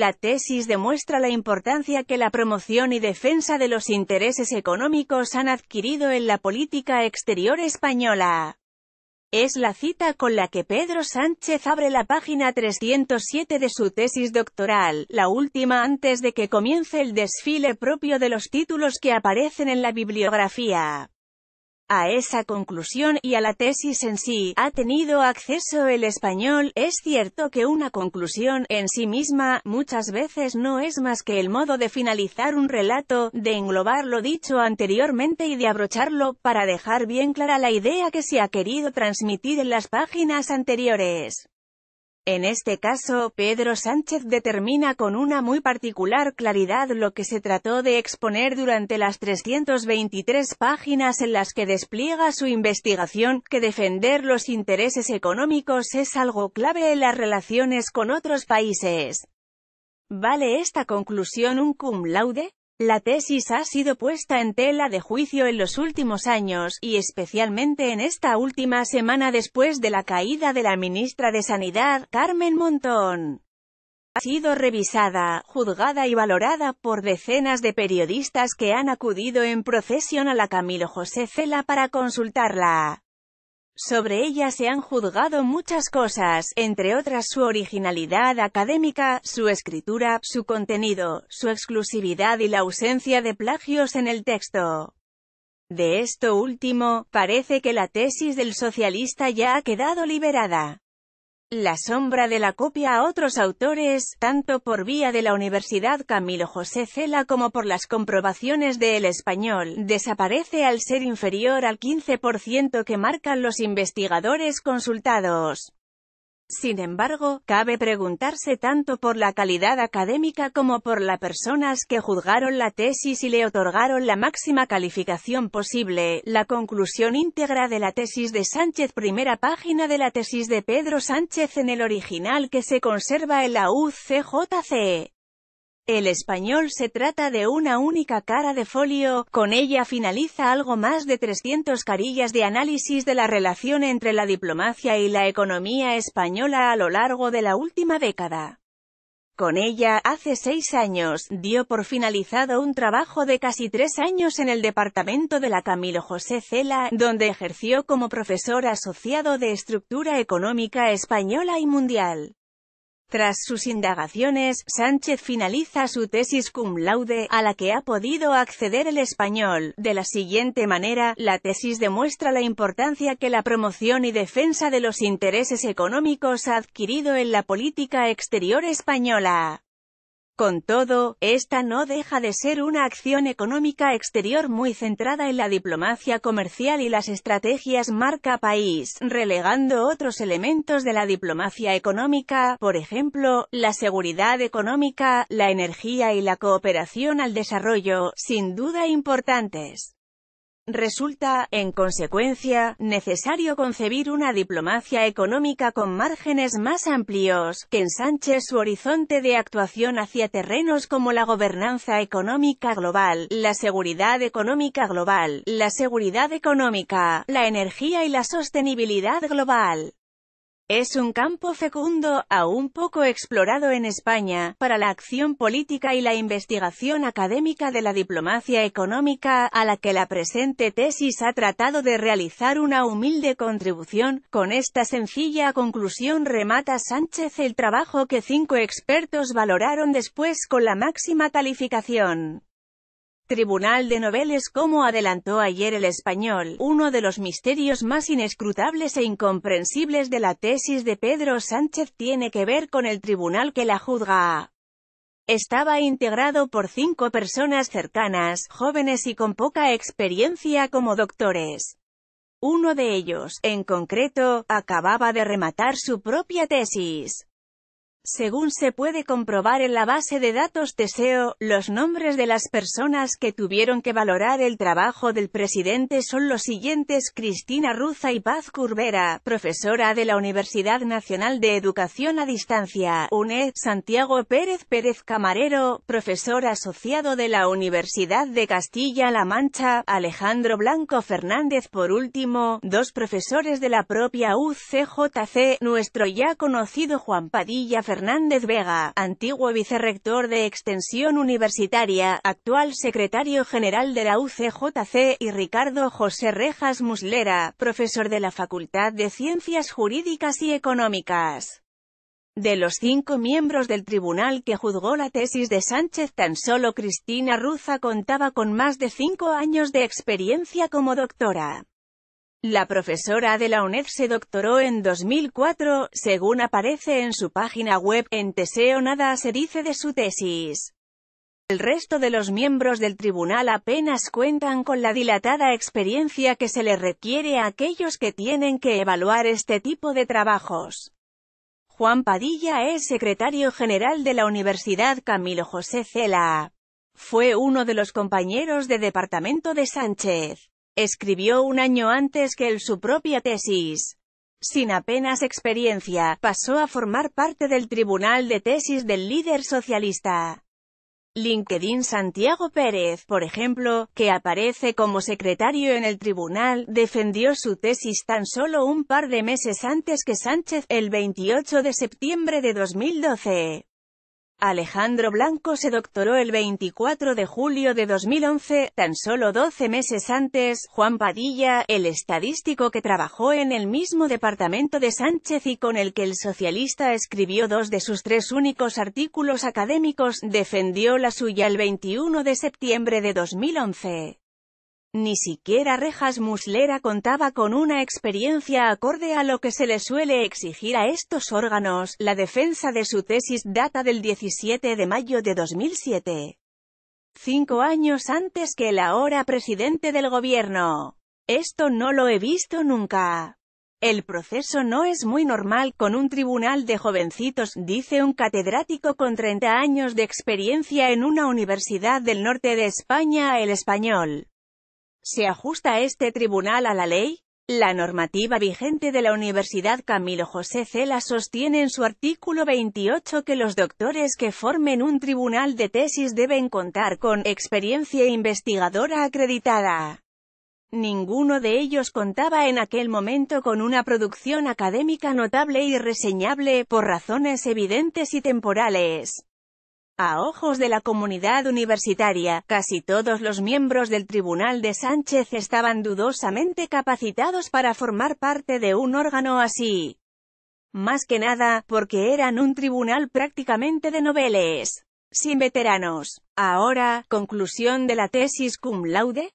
La tesis demuestra la importancia que la promoción y defensa de los intereses económicos han adquirido en la política exterior española. Es la cita con la que Pedro Sánchez abre la página 307 de su tesis doctoral, la última antes de que comience el desfile propio de los títulos que aparecen en la bibliografía. A esa conclusión y a la tesis en sí, ha tenido acceso el español, es cierto que una conclusión, en sí misma, muchas veces no es más que el modo de finalizar un relato, de englobar lo dicho anteriormente y de abrocharlo, para dejar bien clara la idea que se ha querido transmitir en las páginas anteriores. En este caso, Pedro Sánchez determina con una muy particular claridad lo que se trató de exponer durante las 323 páginas en las que despliega su investigación, que defender los intereses económicos es algo clave en las relaciones con otros países. ¿Vale esta conclusión un cum laude? La tesis ha sido puesta en tela de juicio en los últimos años, y especialmente en esta última semana después de la caída de la ministra de Sanidad, Carmen Montón. Ha sido revisada, juzgada y valorada por decenas de periodistas que han acudido en procesión a la Camilo José Cela para consultarla. Sobre ella se han juzgado muchas cosas, entre otras su originalidad académica, su escritura, su contenido, su exclusividad y la ausencia de plagios en el texto. De esto último, parece que la tesis del socialista ya ha quedado liberada la sombra de la copia a otros autores, tanto por vía de la Universidad Camilo José Cela como por las comprobaciones de El Español, desaparece al ser inferior al 15% que marcan los investigadores consultados. Sin embargo, cabe preguntarse tanto por la calidad académica como por las personas que juzgaron la tesis y le otorgaron la máxima calificación posible. La conclusión íntegra de la tesis de Sánchez Primera página de la tesis de Pedro Sánchez en el original que se conserva en la UCJCE. El español se trata de una única cara de folio, con ella finaliza algo más de 300 carillas de análisis de la relación entre la diplomacia y la economía española a lo largo de la última década. Con ella, hace seis años, dio por finalizado un trabajo de casi tres años en el departamento de la Camilo José Cela, donde ejerció como profesor asociado de Estructura Económica Española y Mundial. Tras sus indagaciones, Sánchez finaliza su tesis cum laude, a la que ha podido acceder el español. De la siguiente manera, la tesis demuestra la importancia que la promoción y defensa de los intereses económicos ha adquirido en la política exterior española. Con todo, esta no deja de ser una acción económica exterior muy centrada en la diplomacia comercial y las estrategias marca país, relegando otros elementos de la diplomacia económica, por ejemplo, la seguridad económica, la energía y la cooperación al desarrollo, sin duda importantes. Resulta, en consecuencia, necesario concebir una diplomacia económica con márgenes más amplios, que ensanche su horizonte de actuación hacia terrenos como la gobernanza económica global, la seguridad económica global, la seguridad económica, la energía y la sostenibilidad global. Es un campo fecundo, aún poco explorado en España, para la acción política y la investigación académica de la diplomacia económica, a la que la presente tesis ha tratado de realizar una humilde contribución. Con esta sencilla conclusión remata Sánchez el trabajo que cinco expertos valoraron después con la máxima calificación. Tribunal de Noveles Como adelantó ayer el español, uno de los misterios más inescrutables e incomprensibles de la tesis de Pedro Sánchez tiene que ver con el tribunal que la juzga. Estaba integrado por cinco personas cercanas, jóvenes y con poca experiencia como doctores. Uno de ellos, en concreto, acababa de rematar su propia tesis. Según se puede comprobar en la base de datos Teseo, los nombres de las personas que tuvieron que valorar el trabajo del presidente son los siguientes Cristina Ruza y Paz Curvera, profesora de la Universidad Nacional de Educación a Distancia, UNED, Santiago Pérez Pérez Camarero, profesor asociado de la Universidad de Castilla-La Mancha, Alejandro Blanco Fernández por último, dos profesores de la propia UCJC, nuestro ya conocido Juan Padilla Fernández Vega, antiguo vicerrector de Extensión Universitaria, actual secretario general de la UCJC, y Ricardo José Rejas Muslera, profesor de la Facultad de Ciencias Jurídicas y Económicas. De los cinco miembros del tribunal que juzgó la tesis de Sánchez tan solo Cristina Ruza contaba con más de cinco años de experiencia como doctora. La profesora de la UNED se doctoró en 2004, según aparece en su página web, en Teseo nada se dice de su tesis. El resto de los miembros del tribunal apenas cuentan con la dilatada experiencia que se le requiere a aquellos que tienen que evaluar este tipo de trabajos. Juan Padilla es secretario general de la Universidad Camilo José Cela. Fue uno de los compañeros de departamento de Sánchez. Escribió un año antes que él su propia tesis. Sin apenas experiencia, pasó a formar parte del tribunal de tesis del líder socialista. LinkedIn Santiago Pérez, por ejemplo, que aparece como secretario en el tribunal, defendió su tesis tan solo un par de meses antes que Sánchez, el 28 de septiembre de 2012. Alejandro Blanco se doctoró el 24 de julio de 2011, tan solo 12 meses antes, Juan Padilla, el estadístico que trabajó en el mismo departamento de Sánchez y con el que el socialista escribió dos de sus tres únicos artículos académicos, defendió la suya el 21 de septiembre de 2011. Ni siquiera Rejas Muslera contaba con una experiencia acorde a lo que se le suele exigir a estos órganos. La defensa de su tesis data del 17 de mayo de 2007, cinco años antes que el ahora presidente del gobierno. Esto no lo he visto nunca. El proceso no es muy normal con un tribunal de jovencitos, dice un catedrático con 30 años de experiencia en una universidad del norte de España El Español. ¿Se ajusta este tribunal a la ley? La normativa vigente de la Universidad Camilo José Cela sostiene en su artículo 28 que los doctores que formen un tribunal de tesis deben contar con experiencia investigadora acreditada. Ninguno de ellos contaba en aquel momento con una producción académica notable y reseñable, por razones evidentes y temporales. A ojos de la comunidad universitaria, casi todos los miembros del Tribunal de Sánchez estaban dudosamente capacitados para formar parte de un órgano así. Más que nada, porque eran un tribunal prácticamente de noveles, sin veteranos. Ahora, conclusión de la tesis cum laude.